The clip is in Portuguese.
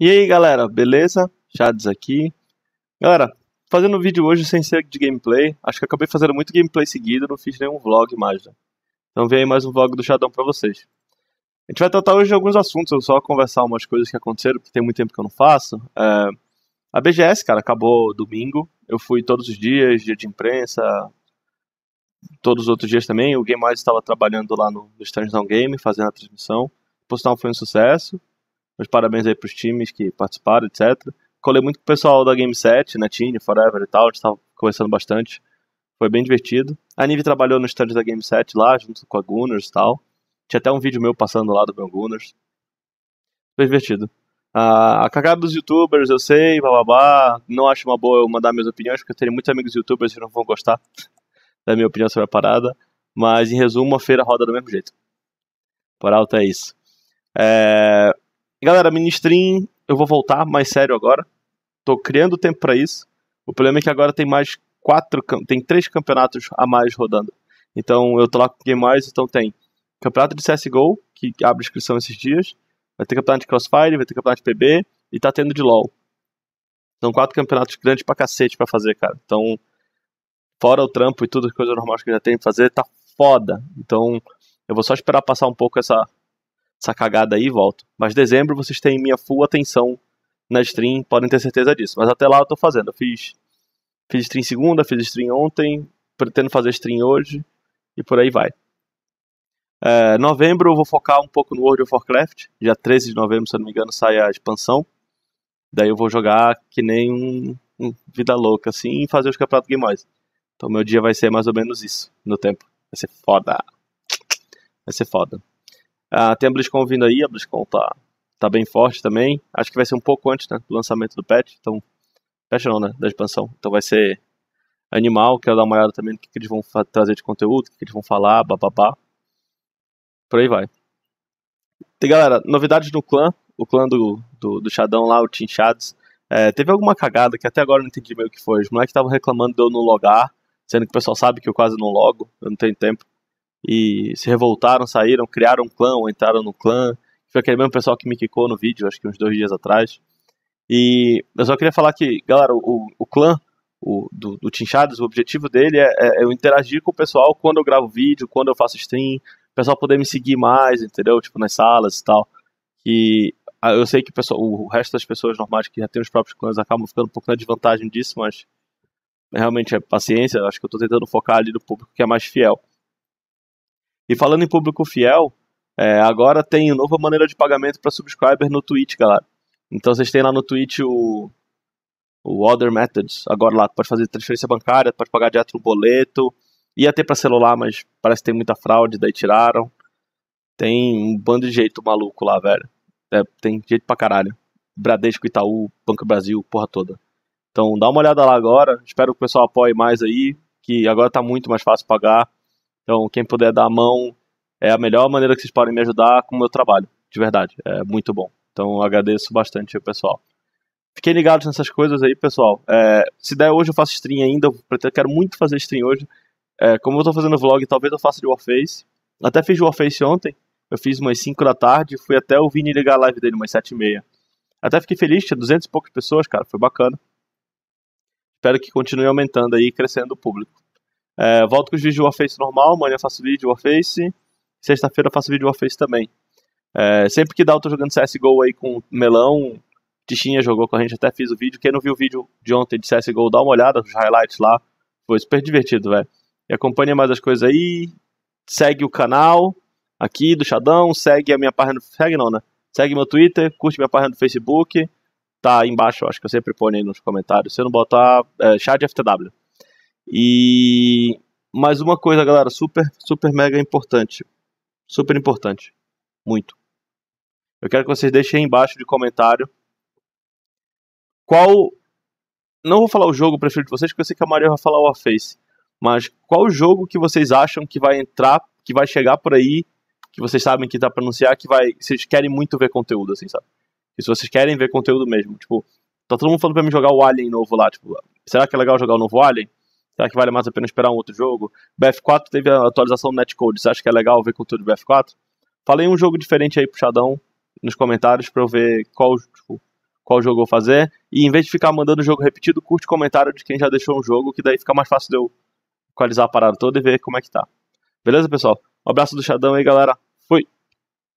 E aí galera, beleza? Chads aqui. Galera, fazendo um vídeo hoje sem ser de gameplay, acho que acabei fazendo muito gameplay seguido, não fiz nenhum vlog mais. Né? Então vem aí mais um vlog do Chadão pra vocês. A gente vai tratar hoje de alguns assuntos, eu só conversar umas coisas que aconteceram, porque tem muito tempo que eu não faço. É... A BGS, cara, acabou domingo, eu fui todos os dias, dia de imprensa, todos os outros dias também. O Game Mais estava trabalhando lá no, no Down Game, fazendo a transmissão. O postal foi um sucesso. Meus parabéns aí pros times que participaram, etc. Colei muito com o pessoal da Game Set, Netinho, né, Forever e tal, a gente estava conversando bastante. Foi bem divertido. A Nive trabalhou no stand da Game Set lá, junto com a Gunners e tal. Tinha até um vídeo meu passando lá do meu Gunners. Foi divertido. Ah, a cagada dos youtubers, eu sei, bababá. Não acho uma boa eu mandar minhas opiniões, porque eu tenho muitos amigos youtubers que não vão gostar da minha opinião sobre a parada. Mas, em resumo, a feira roda do mesmo jeito. Por alto é isso. É... Galera, ministrim, eu vou voltar mais sério agora. Tô criando tempo para isso. O problema é que agora tem mais quatro, tem três campeonatos a mais rodando. Então eu tô lá com Game Mais, então tem campeonato de CS:GO que abre inscrição esses dias, vai ter campeonato de Crossfire, vai ter campeonato de PB e tá tendo de LoL. São quatro campeonatos grandes pra cacete pra fazer, cara. Então, fora o trampo e tudo as coisas normais que eu já tenho pra fazer, tá foda. Então, eu vou só esperar passar um pouco essa essa cagada aí e volto. Mas dezembro vocês têm minha full atenção na stream, podem ter certeza disso. Mas até lá eu tô fazendo. Eu fiz, fiz stream segunda, fiz stream ontem, pretendo fazer stream hoje e por aí vai. É, novembro eu vou focar um pouco no World of Warcraft. Dia 13 de novembro, se eu não me engano, sai a expansão. Daí eu vou jogar que nem um, um vida louca, assim, e fazer os campeonatos Game Boys. Então meu dia vai ser mais ou menos isso no tempo. Vai ser foda. Vai ser foda. Ah, tem a BlizzCon vindo aí, a BlizzCon tá, tá bem forte também. Acho que vai ser um pouco antes né, do lançamento do patch, então. Patch não, né? Da expansão. Então vai ser animal. Quero dar uma olhada também no que, que eles vão trazer de conteúdo, o que, que, eles vão falar, bababá. Por aí vai. Tem, galera, novidades do clã. O clã do, do, do lá, o Team É, teve alguma cagada que até agora eu não entendi meio que foi. Os moleques estavam reclamando de eu não logar, sendo que o pessoal sabe que eu quase não logo, eu não tenho tempo e se revoltaram, saíram, criaram um clã ou entraram no clã. Foi aquele mesmo pessoal que me quicou no vídeo, acho que uns dois dias atrás. E eu só queria falar que, galera, o, o clã o, do, do Tinchados, o objetivo dele é, é, eu interagir com o pessoal quando eu gravo vídeo, quando eu faço stream, o pessoal poder me seguir mais, entendeu? Tipo, nas salas e tal. E ah, eu sei que o, pessoal, o resto das pessoas normais que já tem os próprios clãs acabam ficando um pouco na desvantagem disso, mas realmente é paciência, acho que eu tô tentando focar ali no público que é mais fiel. E falando em público fiel, é, agora tem nova maneira de pagamento para subscriber no Twitch, galera. Então vocês têm lá no Twitch o, o Other Methods. Agora lá, pode fazer transferência bancária, pode pagar direto no boleto. Ia ter para celular, mas parece que tem muita fraude, daí tiraram. Tem um bando de jeito maluco lá, velho. É, tem jeito pra caralho. Bradesco, Itaú, Banco Brasil, porra toda. Então dá uma olhada lá agora. Espero que o pessoal apoie mais aí, que agora tá muito mais fácil pagar. Então, quem puder dar a mão é a melhor maneira que vocês podem me ajudar com o meu trabalho, de verdade. É muito bom. Então, agradeço bastante o pessoal. Fiquem ligados nessas coisas aí, pessoal. É, se der hoje, eu faço stream ainda. Eu quero muito fazer stream hoje. É, como eu tô fazendo vlog, talvez eu faça de Warface. Até fiz Warface ontem. Eu fiz umas 5 da tarde. Fui até o Vini ligar a live dele, umas 7 e meia. Até fiquei feliz, tinha 200 e poucas pessoas, cara. Foi bacana. Espero que continue aumentando aí e crescendo o público. É, volto com os vídeos de Warface normal, amanhã faço vídeo Warface. Sexta-feira faço vídeo Warface também. É, sempre que dá, eu tô jogando CSGO aí com melão. Tichinha jogou com a gente, até fiz o vídeo. Quem não viu o vídeo de ontem de CSGO, dá uma olhada, os highlights lá. Foi super divertido, velho. E acompanha mais as coisas aí. Segue o canal aqui do Xadão. Segue a minha página. Segue não, né? Segue meu Twitter, curte minha página do Facebook. Tá aí embaixo, acho que eu sempre ponho aí nos comentários. Se eu não botar, é, chá de FTW. E mais uma coisa, galera, super, super mega importante. Super importante. Muito. Eu quero que vocês deixem aí embaixo de comentário qual não vou falar o jogo preferido de vocês, porque eu sei que a Maria vai falar o Face. Mas qual jogo que vocês acham que vai entrar, que vai chegar por aí, que vocês sabem que dá pra anunciar, que vai. Vocês querem muito ver conteúdo, assim, sabe? E se vocês querem ver conteúdo mesmo, tipo, tá todo mundo falando pra mim jogar o Alien novo lá, tipo, será que é legal jogar o novo Alien? Será que vale mais a pena esperar um outro jogo? BF4 teve a atualização do netcode. Você acha que é legal ver conteúdo de BF4? Falei um jogo diferente aí pro Chadão nos comentários para eu ver qual, tipo, qual jogo eu vou fazer. E em vez de ficar mandando jogo repetido, curte comentário de quem já deixou um jogo, que daí fica mais fácil de eu equalizar a parada toda e ver como é que tá. Beleza, pessoal? Um abraço do Chadão aí, galera.